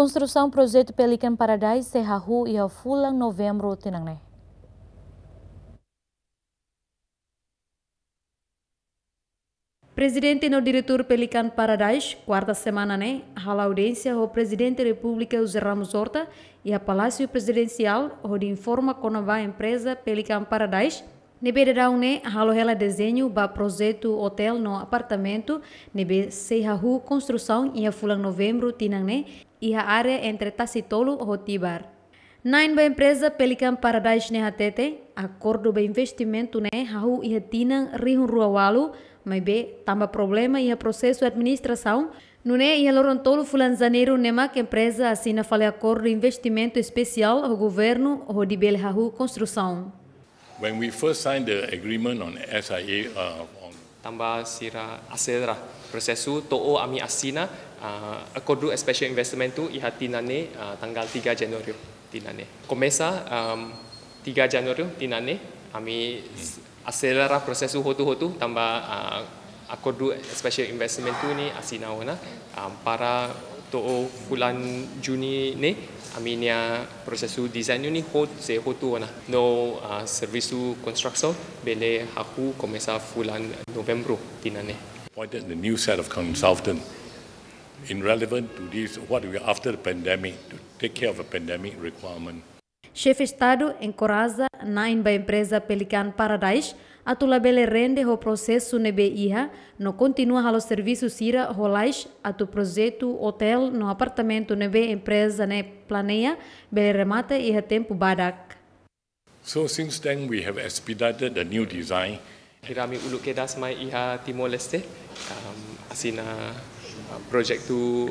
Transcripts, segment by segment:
Construção projeto Pelican Paradise Serrahu e Alfulang Novembro Tinangneh. Presidente no diretor Pelican Paradise, quarta semana, né? A audiência o presidente da República, José Ramos Horta, e a Palácio Presidencial, onde informa com a empresa Pelican Paradise, Nebe raune halo hela desenho ba projeto hotel no apartamento nebe seihahu construção ia fulang novembro tinang ne ia área entre Tacitolo e Rotibar. Nain ba empresa Pelican Paradise ne hatete acordo ba investimento ne hahu ia tinang rihun ruawalu mai be tamba problema ia processo administração Nune ia loron lorontolo fulan janeiro nema que empresa assina fale acordo investimento especial ao governo Rodibel Hahu Construção. when we first signed the agreement on SIA uh, on tambah sira asera prosesu to'o ami asina uh, akordu special investment tu ihatinane uh, tanggal 3 Januari tinane komesa um, 3 Januari tinane ami hmm. asera prosesu hotu-hotu tambah uh, aku do special investment tu ni asinau nah um, para to bulan Juni ni aminia proses tu design ni hot se hot tu nah no uh, service tu construction bele aku komesa bulan November tina ni appointed the new set of consultant in relevant to this what we are after the pandemic to take care of a pandemic requirement Chefe-Estado encoraja na ba empresa Pelican Paradise atula bele rende o processo nebe iha no continua halo serviço sira rolais atu projeto hotel no apartamento nebe empresa ne planeia bele remata iha tempo badak. So since then we have expedited the new design. Irami ulu kedas mai iha Timor Leste um, asina project tu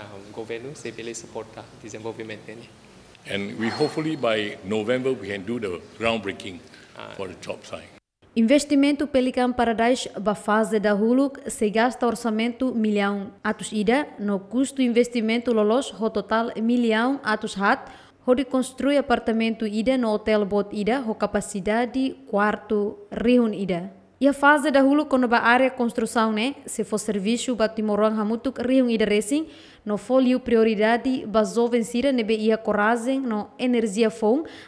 o governo civil suportar o desenvolvimento dele. And we hopefully by November we can do the groundbreaking ah. for the job site. Investimento Pelican Paradise na fase da huluk se gasta orçamento milhão atos ida no custo investimento lolos ho total milhão atos hat ho reconstrui apartamento ida no hotel bot ida ho capacidade quarto rihun ida. Ia fase hulu quando a área construção né, se for serviço para timorang hamutuk e ida racing, no folio prioridade ba vencida nebe ia coragem no energia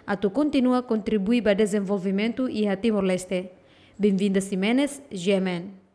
a tu continua contribuir para desenvolvimento e a Timor-Leste. Bem-vinda Simenes, GMN.